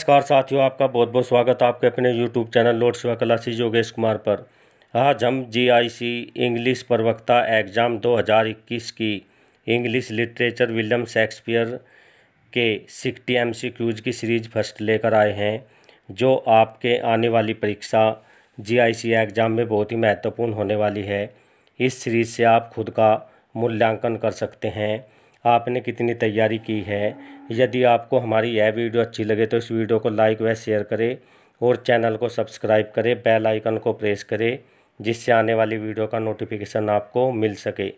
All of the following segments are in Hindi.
नमस्कार साथियों आपका बहुत बहुत स्वागत आपके अपने यूट्यूब चैनल लोड सेवा क्लासेज योगेश कुमार पर आज हम जीआईसी इंग्लिश प्रवक्ता एग्ज़ाम 2021 की इंग्लिश लिटरेचर विलियम शेक्सपियर के सिक्सटी एम सी क्यूज की सीरीज फर्स्ट लेकर आए हैं जो आपके आने वाली परीक्षा जीआईसी एग्ज़ाम में बहुत ही महत्वपूर्ण होने वाली है इस सीरीज से आप खुद का मूल्यांकन कर सकते हैं आपने कितनी तैयारी की है यदि आपको हमारी यह वीडियो अच्छी लगे तो इस वीडियो को लाइक व शेयर करें और चैनल को सब्सक्राइब करें बेल आइकन को प्रेस करें जिससे आने वाली वीडियो का नोटिफिकेशन आपको मिल सके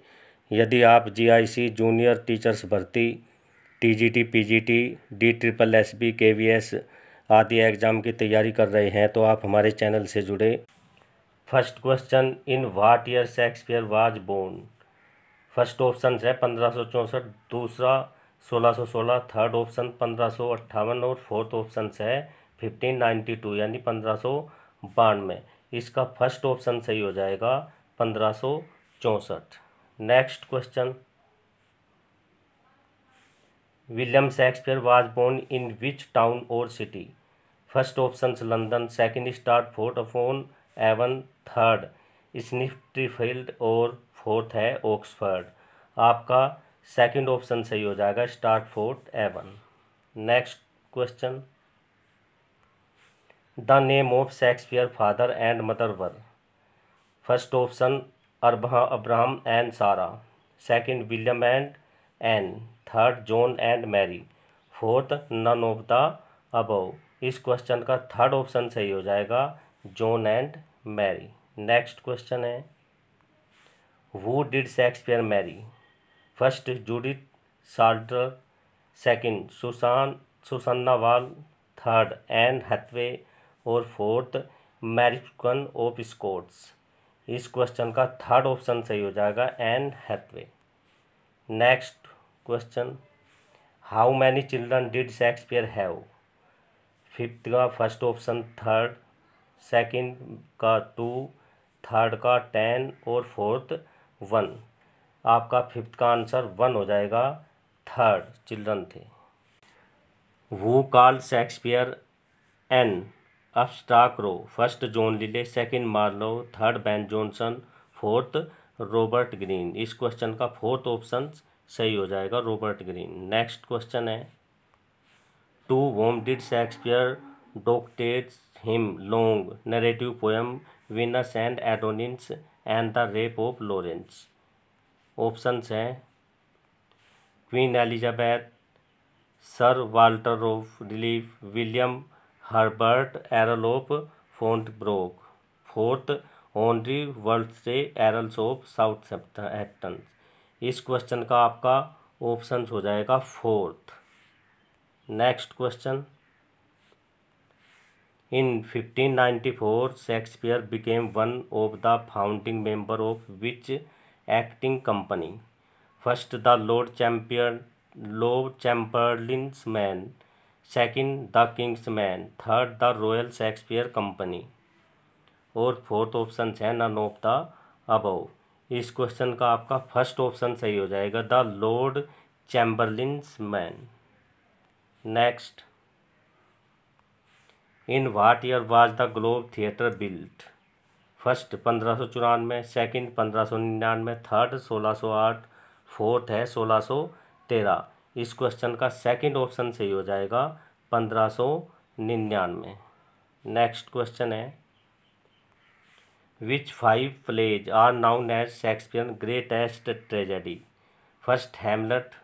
यदि आप जीआईसी जूनियर टीचर्स भर्ती TGT PGT D triple S B S आदि एग्ज़ाम की तैयारी कर रहे हैं तो आप हमारे चैनल से जुड़े first question in what year Shakespeare was born first option है पंद्रह सौ चौंसठ दूसरा सोलह सौ सोलह थर्ड ऑप्शन पंद्रह सौ अट्ठावन और फोर्थ ऑप्शन है फिफ्टीन नाइन्टी टू यानी पंद्रह सौ बानवे इसका फर्स्ट ऑप्शन सही हो जाएगा पंद्रह सौ चौंसठ next question William Shakespeare was born in which town और city first option London second Stratford upon Avon third Snitterfield और फोर्थ है ऑक्सफर्ड आपका सेकंड ऑप्शन सही हो जाएगा Stratford Avon next question the name of Shakespeare father and mother were first option Abraham and Sara second William and Anne third John and Mary fourth none of the above इस क्वेश्चन का थर्ड ऑप्शन सही हो जाएगा John and Mary next question है who did Shakespeare marry first Judith Salter second Susan Susanna Hall third Anne Hathaway और फोर्थ मैरिकन ऑफ स्कोट्स इस क्वेश्चन का थर्ड ऑप्शन सही हो जाएगा Anne Hathaway next question how many children did Shakespeare have fifth का फर्स्ट ऑप्शन थर्ड सेकंड का टू थर्ड का टेन और फोर्थ वन आपका फिफ्थ का आंसर वन हो जाएगा थर्ड चिल्ड्रन थे who called Shakespeare an upstart crow first John Lyly second Marlowe third Ben Jonson fourth Robert Greene इस क्वेश्चन का फोर्थ ऑप्शन सही हो जाएगा रॉबर्ट ग्रीन नेक्स्ट क्वेश्चन है to वोम did Shakespeare dedicate him long narrative poem Venus and Adonis and the rape of Lucrece options हैं Queen Elizabeth Sir Walter of Raleigh William Herbert Earl of Pembroke fourth Henry Wriothesley Earls of south एप्टन इस क्वेश्चन का आपका ऑप्शन हो जाएगा fourth next question in 1594 Shakespeare became one of the founding member of which acting company first the Lord Chamber Lord Chamberlain's man second the King's man third the Royal Shakespeare Company और फोर्थ ऑप्शन है नन ऑफ द अबव इस क्वेश्चन का आपका फर्स्ट ऑप्शन सही हो जाएगा the Lord Chamberlain's man next in what year was the Globe Theatre built first पंद्रह सौ चौरानवे सेकेंड पंद्रह सौ निन्यानवे थर्ड सोलह सौ आठ फोर्थ है सोलह सौ तेरह इस क्वेश्चन का सेकेंड ऑप्शन सही हो जाएगा पंद्रह सौ निन्यानवे नेक्स्ट क्वेश्चन है which five plays are known as Shakespeare greatest tragedy first Hamlet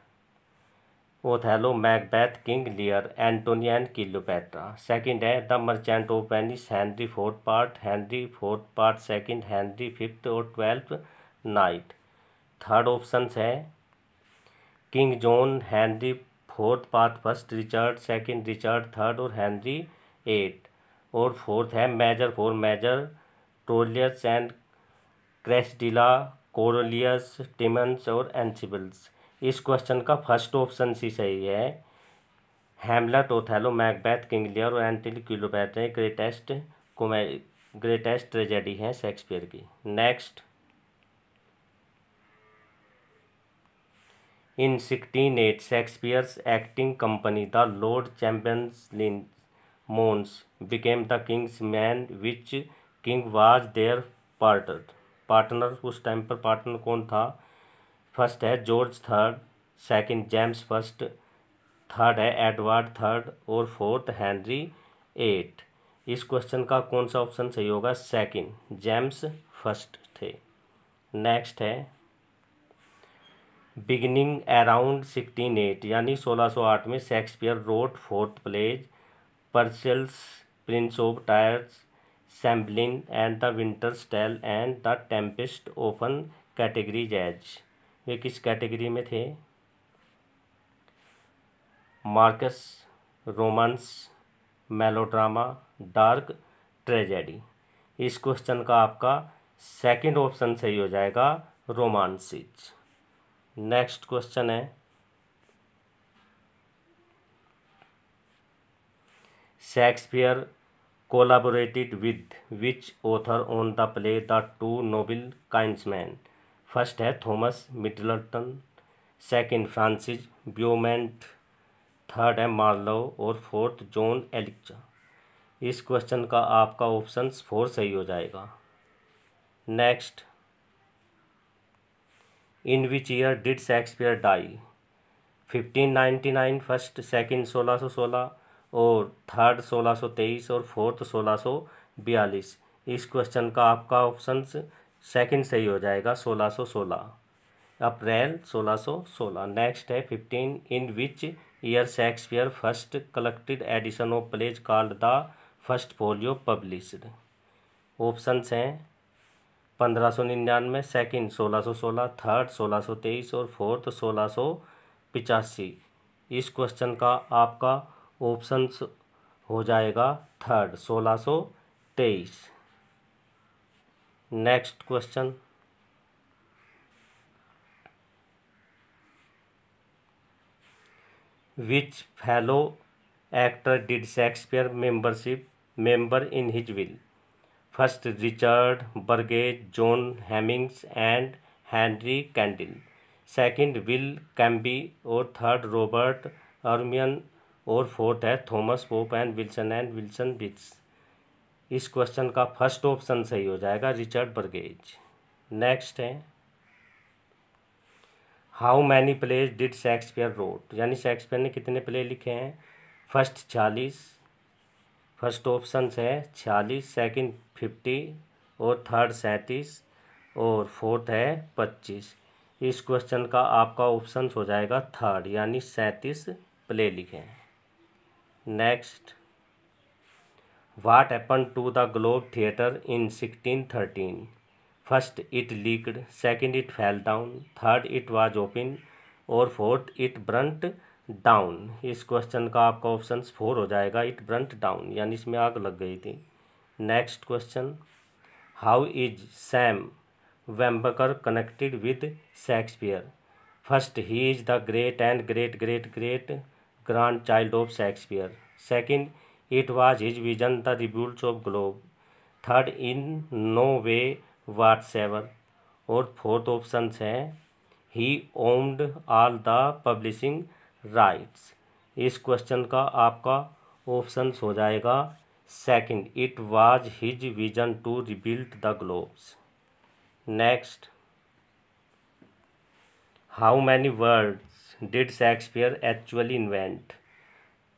Othello Macbeth King Lear Antony and Cleopatra second है the merchant of Venice Henry fourth part Henry fourth part second Henry fifth और ट्वेल्थ नाइट थर्ड ऑप्शन है King John Henry fourth part first Richard second Richard third और हैंनरी एट और फोर्थ है Measure for Measure Troilus and Cressida Coriolanus Timon's और एंसिबल्स इस क्वेश्चन का फर्स्ट ऑप्शन सी सही है हेमलेट ओथेलो मैकबैथ किंगलियर और Antony Cleopatra greatest come greatest tragedy है शेक्सपियर की next in sixteen eight Shakespeare's acting company the Lord Chamberlain's men became the King's man which king was their partner partner उस टाइम पर पार्टनर कौन था फर्स्ट है George third second James first third है एडवर्ड थर्ड और फोर्थ हैंनरी एट इस क्वेश्चन का कौन सा ऑप्शन सही होगा सेकंड जेम्स फर्स्ट थे नेक्स्ट है बिगिनिंग अराउंड सिक्सटीन एट यानी सोलह सौ आठ में Shakespeare wrote fourth plays Pericles Prince of Tyre Cymbeline and the Winter's tale and the Tempest open categories as वे किस कैटेगरी में थे masques romance melodrama dark tragedy इस क्वेश्चन का आपका सेकंड ऑप्शन सही हो जाएगा रोमांसिज नेक्स्ट क्वेश्चन है Shakespeare collaborated with which author on the play the to Noble Kinsmen first है Thomas Middleton second Francis Beaumont third है मार्लो और फोर्थ जॉन एलिक्चा इस क्वेश्चन का आपका ऑप्शन फोर सही हो जाएगा next in which year did Shakespeare die fifteen ninety nine first second सोलह सौ सोलह और थर्ड सोलह सौ तेईस और फोर्थ सोलह सौ बयालीस इस क्वेश्चन का आपका ऑप्शन सेकंड सही हो जाएगा 1616 अप्रैल 1616 नेक्स्ट है fifteen in which year Shakespeare first collected edition of plays called the First Folio published options हैं पंद्रह सौ निन्यानवे सेकेंड सोलह सौ सोलह थर्ड सोलह सौ तेईस और फोर्थ सोलह सौ पिचासी इस क्वेश्चन का आपका ऑप्शन हो जाएगा थर्ड सोलह सौ तेईस next question which fellow actor did Shakespeare membership member in his will first Richard Burbage John Heminges and Henry Condell second Will Kemp और थर्ड रॉबर्ट अर्मियन और फोर्थ है Thomas Pope and Wilson and Wilson bits इस क्वेश्चन का फर्स्ट ऑप्शन सही हो जाएगा रिचर्ड बर्गेज नेक्स्ट है how many plays did Shakespeare wrote यानी शेक्सपियर ने कितने प्ले लिखे हैं फर्स्ट छियालीस फर्स्ट ऑप्शन है छियालीस सेकंड फिफ्टी और थर्ड सैंतीस और फोर्थ है पच्चीस इस क्वेश्चन का आपका ऑप्शन हो जाएगा थर्ड यानी सैंतीस प्ले लिखें next what happened to the Globe Theatre in sixteen thirteen first it leaked second it fell down third it was open और फोर्थ, इट ब्रंट डाउन इस क्वेश्चन का आपका ऑप्शन फोर हो जाएगा इट ब्रंट डाउन यानी इसमें आग लग गई थी next question how is Sam Wanamaker connected with Shakespeare first he is the great and great great great grand child of Shakespeare second it was his vision the rebuilds of Globe third in no way whatsoever और फोर्थ ऑप्शन है he owned all the publishing rights इस क्वेश्चन का आपका ऑप्शन हो जाएगा second it was his vision to rebuild the Globes next how many words did Shakespeare actually invent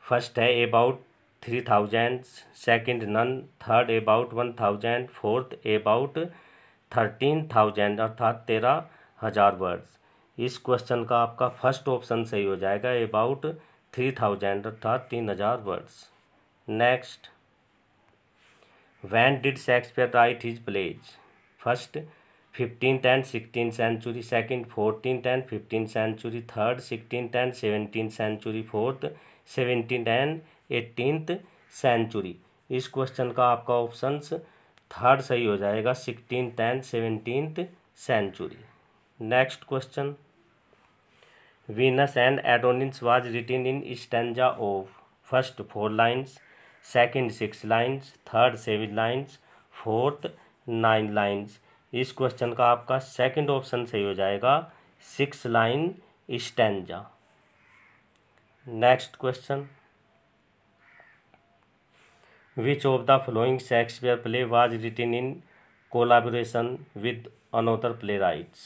first है about three thousand second none third about one thousand fourth about thirteen thousand अर्थात तेरह हज़ार वर्ड्स इस क्वेश्चन का आपका फर्स्ट ऑप्शन सही हो जाएगा अबाउट थ्री थाउजेंड अर्थात तीन हज़ार words next when did Shakespeare write his plays first fifteenth and sixteen century second fourteen and fifteen century third sixteen and seventeen century fourth seventeen and eighteenth century इस क्वेश्चन का आपका ऑप्शन थर्ड सही हो जाएगा sixteen tenth seventeenth century next question Venus and Adonis was written in stanza of first four lines second six lines third seven lines fourth nine lines इस क्वेश्चन का आपका सेकंड ऑप्शन सही हो जाएगा six line stanza next question which of the following Shakespeare play was written in collaboration with another playwrights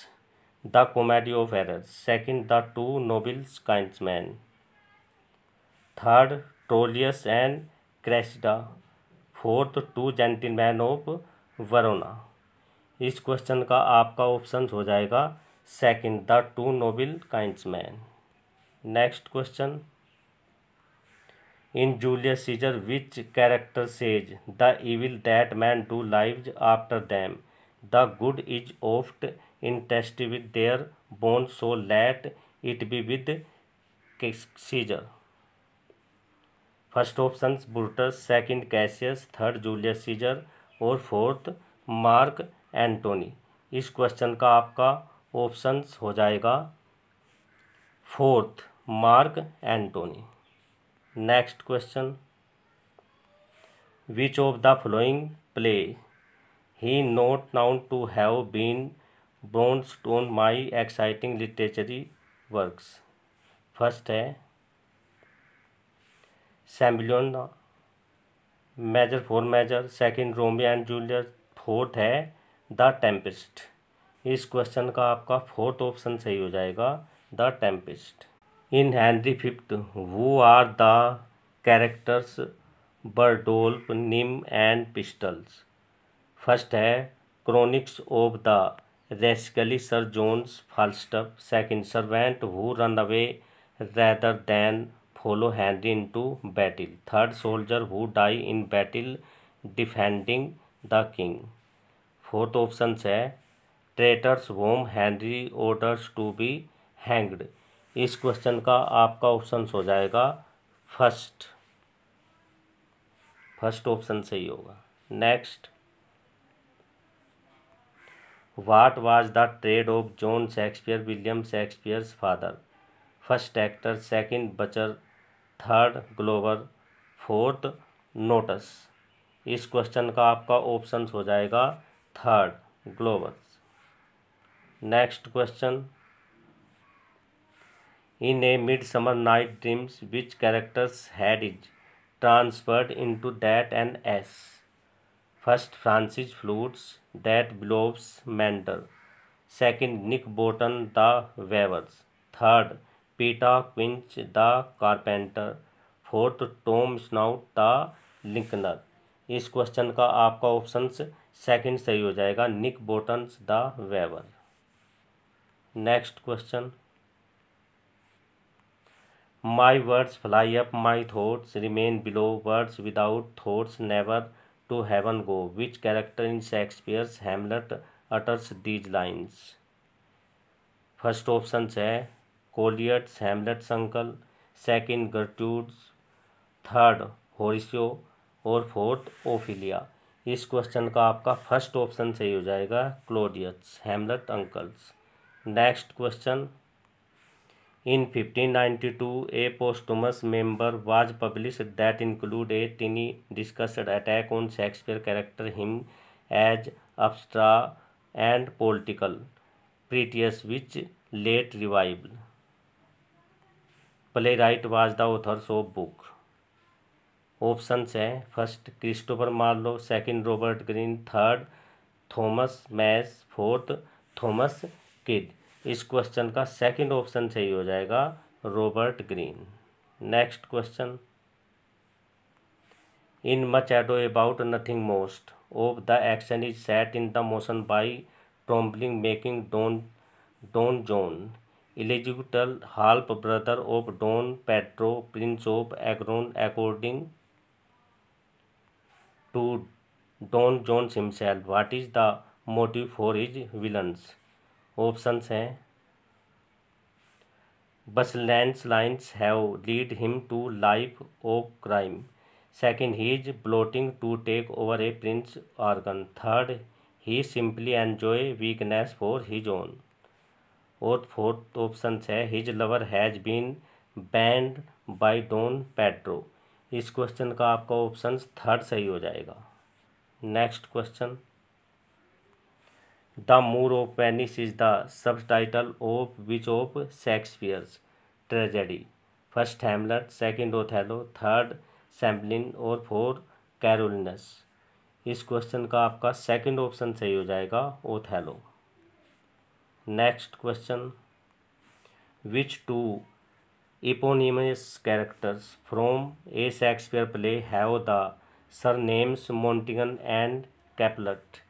the comedy of Errors second the two nobles man third Troilus and Cressida fourth two gentleman of Verona इस क्वेश्चन का आपका ऑप्शन हो जाएगा second the to noble man next question in Julius Caesar which character says the evil that man do live after them the good is oft interred with their bones so let it be with Caesar first option Brutus second Cassius third Julius Caesar और फोर्थ मार्क एंटोनी इस क्वेश्चन का आपका ऑप्शन हो जाएगा fourth Mark Antony next question which of the following play he not known to have been drawn टोन my existing literary works first है Cymbeline Measure for Measure second Romeo and Juliet fourth है द टेम्पिस्ट इस क्वेश्चन का आपका फोर्थ ऑप्शन सही हो जाएगा the Tempest in Henry fifth who are the characters Bardolph Nym and Pistol's first है cronies of the rascally Sir John Falstaff second servant who run away rather than follow Henry into battle third soldier who die in battle defending the king fourth option है traitors whom Henry orders to be hanged इस क्वेश्चन का आपका ऑप्शन हो जाएगा फर्स्ट फर्स्ट ऑप्शन सही होगा next what was the trade of John Shakespeare William Shakespeare's father first actor second butcher third glover fourth notes इस क्वेश्चन का आपका ऑप्शन हो जाएगा third glovers next question in a mid summer night dreams which characters had is transformed into that and ass first Francis Flute's that bellows mender second Nick Bottom the weavers third Peter Quince the carpenter fourth Tom Snout the लिंकनर इस क्वेश्चन का आपका ऑप्शन सेकेंड सही हो जाएगा Nick Bottoms the weaver next question my words fly up my thoughts remain below words without thoughts never to heaven go which character in Shakespeare's Hamlet utters these lines first option है Claudius Hamlet's uncle second Gertrude's third Horatio और फोर्थ ओफिलिया इस क्वेश्चन का आपका फर्स्ट ऑप्शन सही हो जाएगा Claudius Hamlet uncles next question in 1592 a posthumous memoir was publish that include a thinly disguised attack on Shakespeare character him as upstart and political pretentious which late rival playwright was the authors of book option है first Christopher Marlowe second Robert Greene third Thomas Nashe fourth Thomas Kyd इस क्वेश्चन का सेकंड ऑप्शन सही हो जाएगा Robert Greene next question in much ado about nothing most of the action is set in the motion by trembling making Don Don John illegible half brother of Don Pedro prince of एग्रोन according to Don John himself what is the motive for his villains options हैं बस land lines have lead him to life of crime second he is plotting to take over a prince organ third he simply enjoy weakness for his own और फोर्थ ऑप्शन है his lover has been banned by Don Pedro इस क्वेश्चन का आपका ऑप्शन थर्ड सही हो जाएगा next question the Moor of Venice is the subtitle of which of Shakespeare's tragedy first Hamlet second Othello third Cymbeline और फोर्थ कैरोलिनस इस क्वेश्चन का आपका सेकेंड ऑप्शन सही हो जाएगा Othello next question which two eponymous characters from a Shakespeare play have the surnames Montague and Capulet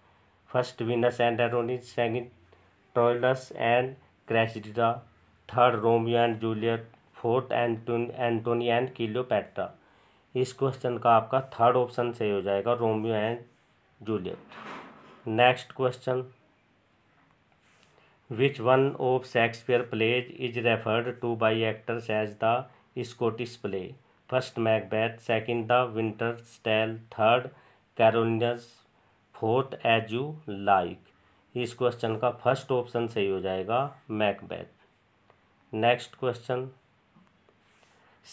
first Venus and Adonis, second Troilus and Cressida, third Romeo and Juliet fourth Antony and Cleopatra इस क्वेश्चन का आपका थर्ड ऑप्शन सही हो जाएगा Romeo and Juliet next question which one of Shakespeare plays is referred to by actors as the Scottish play first Macbeth second the winter tale third Coriolanus fourth as you like इस क्वेश्चन का फर्स्ट ऑप्शन सही हो जाएगा Macbeth next question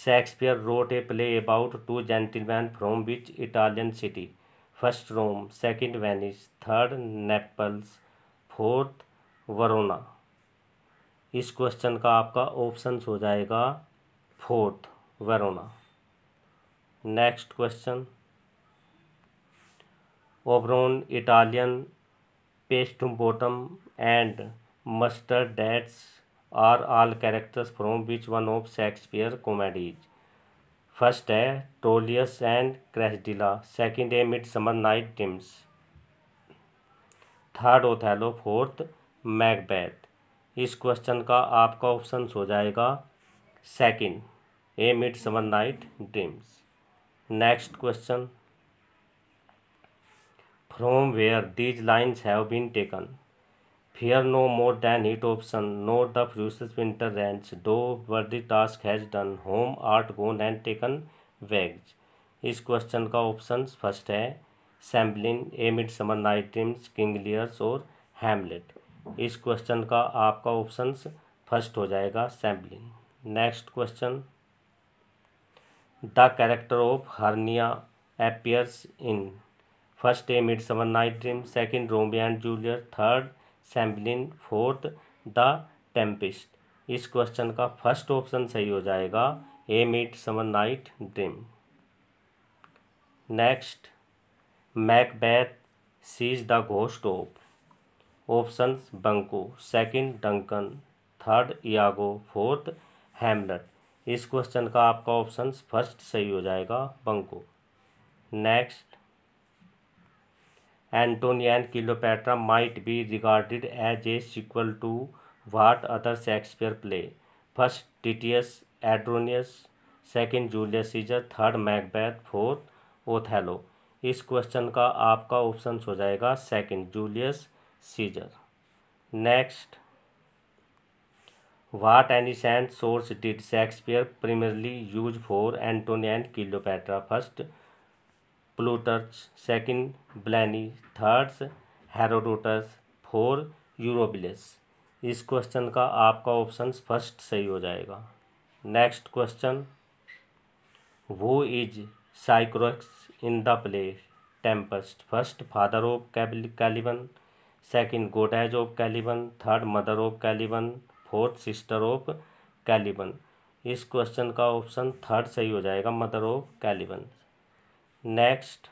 Shakespeare wrote a play about two gentleman from which Italian city first Rome second Venice third Naples fourth Verona इस क्वेश्चन का आपका ऑप्शन हो जाएगा fourth Verona next question Oberon Italian Paestum and mustard dates are all characters from which one of Shakespeare comedies first है टोलियस एंड क्रेसडिला सेकेंड है mid summer night teams third Othello fourth Macbeth इस क्वेश्चन का आपका ऑप्शन हो जाएगा second a mid summer night dreams next question from where these lines have been taken. Fear no more than heat option, nor the furious winter range, though worthy task has done, home art gone and taken wags. इस क्वेश्चन का ऑप्शन फर्स्ट है Cymbeline a mid summer night dreams King Lears और हैमलेट इस क्वेश्चन का आपका ऑप्शन फर्स्ट हो जाएगा Cymbeline next question the character of Hermia appears in first a mid summer night dream second Romeo and Juliet third Cymbeline fourth the Tempest इस क्वेश्चन का फर्स्ट ऑप्शन सही हो जाएगा a mid summer night dream next Macbeth sees the ghost of option Banquo second Duncan third Iago fourth Hamlet इस क्वेश्चन का आपका ऑप्शन फर्स्ट सही हो जाएगा Banquo next Antony and Cleopatra might be regarded as a sequel to what other Shakespeare play first Titus Andronicus second Julius Caesar third Macbeth fourth Othello इस क्वेश्चन का आपका ऑप्शन हो जाएगा second Julius Caesar next what ancient source did Shakespeare primarily use for Antony and Cleopatra first Plutarch second Pliny thirds Herodotus four Eusebius इस क्वेश्चन का आपका ऑप्शन फर्स्ट सही हो जाएगा next question who is Sycorax in the play Tempest first father of Caliban second goddess of Caliban third mother of Caliban fourth sister of Caliban इस क्वेश्चन का ऑप्शन थर्ड सही हो जाएगा mother of Caliban next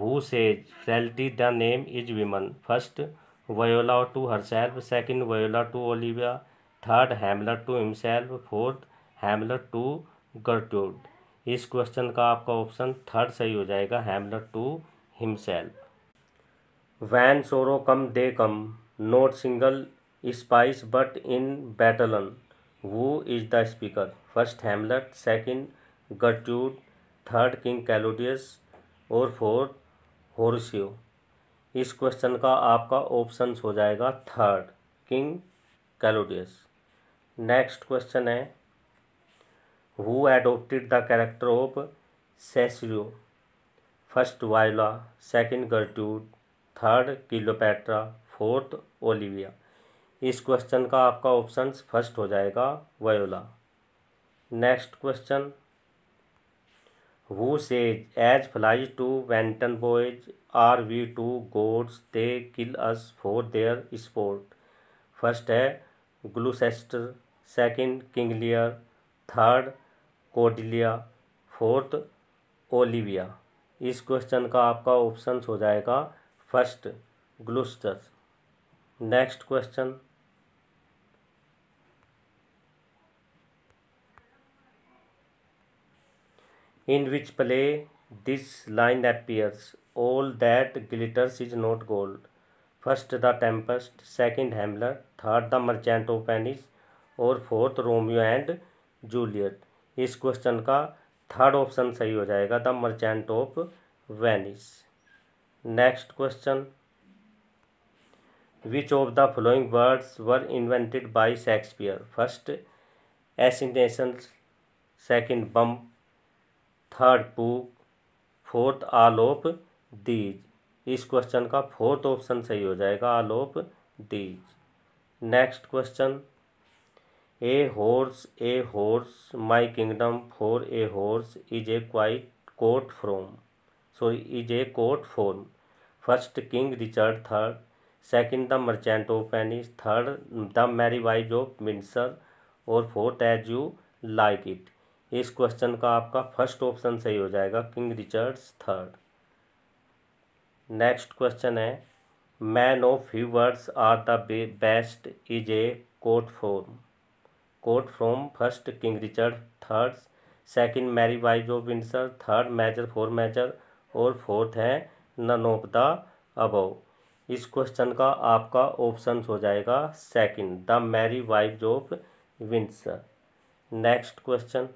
who says frailty the name is women first Viola to herself second Viola to Olivia third Hamlet to himself fourth Hamlet to गर्ट्यूड इस क्वेश्चन का आपका ऑप्शन थर्ड सही हो जाएगा हेमलर to himself when sorrow come they come not single spies but in battalions who is the speaker first Hamlet second गर्ट्यूड थर्ड किंग कैलोडियस और फोर्थ होरसियो इस क्वेश्चन का आपका ऑप्शन हो जाएगा third King Claudius next question है who adopted the character of Cesario first Viola second गर्ट्यूड थर्ड किलोपैट्रा फोर्थ ओलिविया इस क्वेश्चन का आपका ऑप्शन फर्स्ट हो जाएगा Viola next question who says as flies to wanton boys are we to gods they kill us for their sport first है Gloucester second King Lear third Cordelia fourth Olivia इस क्वेश्चन का आपका ऑप्शन हो जाएगा first ग्लूस्टर next question in which play this line appears all that glitters is not gold first the Tempest second Hamlet third the merchant of Venice और फोर्थ रोमियो एंड जूलियट इस क्वेश्चन का थर्ड ऑप्शन सही हो जाएगा the merchant of Venice next question which of the following words were invented by Shakespeare first assassination second bump third pooh fourth all of these इस क्वेश्चन का फोर्थ ऑप्शन सही हो जाएगा आलोप of these next question a horse a horse my kingdom for a horse is a quite quote from sorry is a quote form first King Richard third second the merchant of Venice third the merry wives of Windsor और fourth as you like it इस क्वेश्चन का आपका फर्स्ट ऑप्शन सही हो जाएगा King Richard's third next question है man of few words are the best is a quote form coat from first King Richard third second merry wives of Windsor third measure for measure और फोर्थ है नन ऑफ द अब इस क्वेश्चन का आपका ऑप्शन हो जाएगा second the merry wife of Windsor next question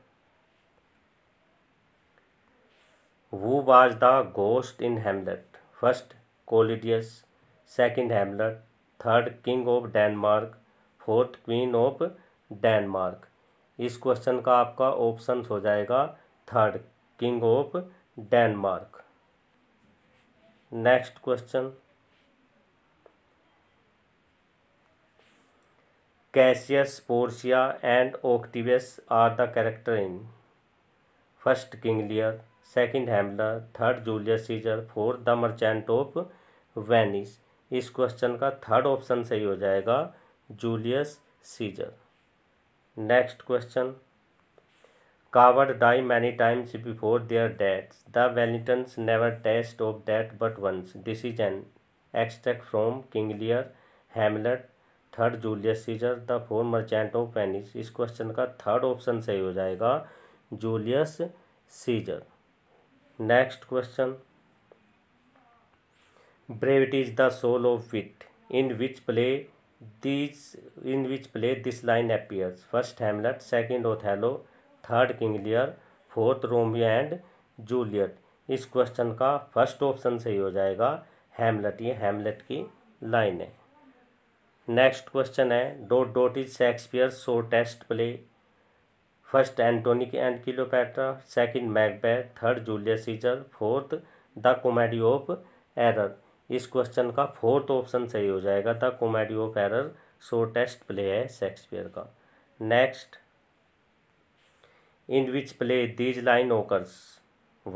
Who was the ghost in Hamlet? First, Colidius. Second, Hamlet. Third, King of Denmark. Fourth, Queen of Denmark. इस क्वेश्चन का आपका ऑप्शन हो जाएगा third King of Denmark next question Cassius Portia and Octavius are the character in first King Lear second Hamlet, third Julius Caesar fourth the merchant of Venice इस क्वेश्चन का थर्ड ऑप्शन सही हो जाएगा Julius Caesar next question coward die many times before their deaths the valiant never taste of death but once this is an extract from King Lear Hamlet third Julius Caesar the four merchant of Venice इस क्वेश्चन का थर्ड ऑप्शन सही हो जाएगा Julius Caesar next question brevity is the soul of wit in which play this in which play this line appears first Hamlet second Othello third King Lear fourth Romeo and Juliet इस क्वेश्चन का फर्स्ट ऑप्शन सही हो जाएगा हेमलेट ये हेमलेट की लाइन है नेक्स्ट क्वेश्चन है डोट डोट is Shakespeare show shortest play first Antony and Cleopatra second Macbeth third Julius Caesar fourth the comedy of error इस क्वेश्चन का फोर्थ ऑप्शन सही हो जाएगा the comedy of error shortest play है शेक्सपियर का next in which play these line occurs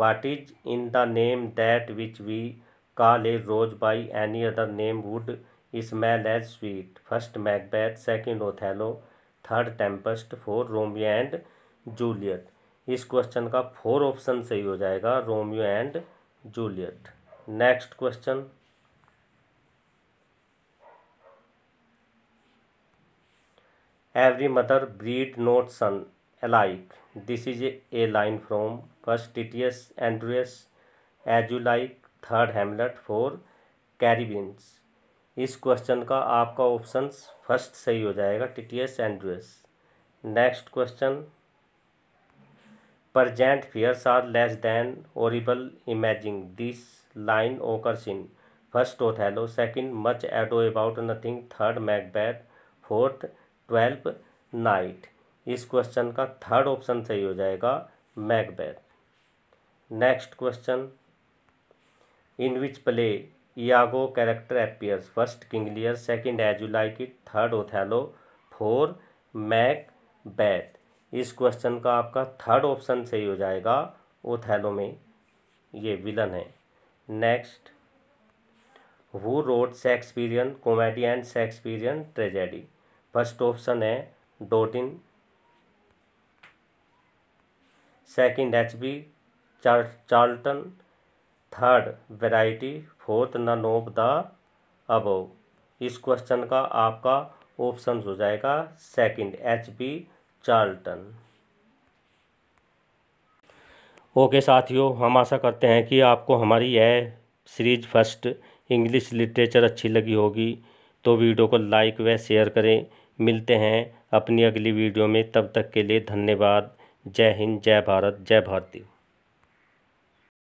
what is in the name that which we call a rose by any other name would smell as sweet first Macbeth second Othello third Tempest four Romeo and Juliet इस क्वेश्चन का फोर ऑप्शन सही हो जाएगा Romeo and Juliet next question every mother breed not son alike this is a line from first Titus Andronicus as you like third Hamlet four Coriolanus इस क्वेश्चन का आपका ऑप्शन फर्स्ट सही हो जाएगा T T S and next question present fears are less than horrible imagining this line occur in first Othello second much ado about nothing third Macbeth fourth twelfth night इस क्वेश्चन का थर्ड ऑप्शन सही हो जाएगा Macbeth next question in which play iago character appears first King Lear second as you like it four Macbeth इस क्वेश्चन का आपका थर्ड ऑप्शन सही हो जाएगा ओथेलो में ये विलन है next who wrote Shakespearean comedy and Shakespearean tragedy first option है Dowden second H B Charlton third variety होत न नोब द अबव इस क्वेश्चन का आपका ऑप्शन हो जाएगा second H P Charlton okay साथियों हम आशा करते हैं कि आपको हमारी यह सीरीज फर्स्ट इंग्लिश लिटरेचर अच्छी लगी होगी तो वीडियो को लाइक व शेयर करें मिलते हैं अपनी अगली वीडियो में तब तक के लिए धन्यवाद जय हिंद जय भारत जय भारती